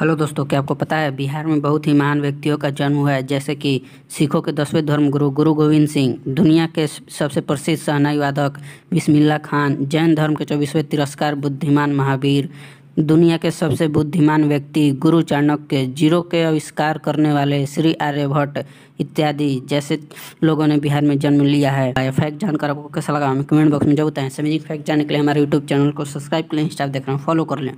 hello दोस्तों क्या आपको पता है बिहार में बहुत ही महान व्यक्तियों का जन्म हुआ है जैसे कि सिखों के दसवें धर्म गुरु गुरु गोविंद सिंह दुनिया के सबसे प्रसिद्ध सहनाई वादक बिस्मिल्ला खान जैन धर्म के चौबीसवें तिरस्कार बुद्धिमान महावीर दुनिया के सबसे बुद्धिमान व्यक्ति गुरु चाणक्य जीरो के आविष्कार करने वाले श्री आर्यभट्ट इत्यादि जैसे लोगों ने बिहार में जन्म लिया है फैक्ट तो जानकर आपको कैसा लगा हमें कमेंट बॉक्स में जब बताएं सभी फैक्ट जानने के लिए हमारे यूट्यूब चैनल को सब्सक्राइब करें इंस्टा देख रहे हैं फॉलो कर लें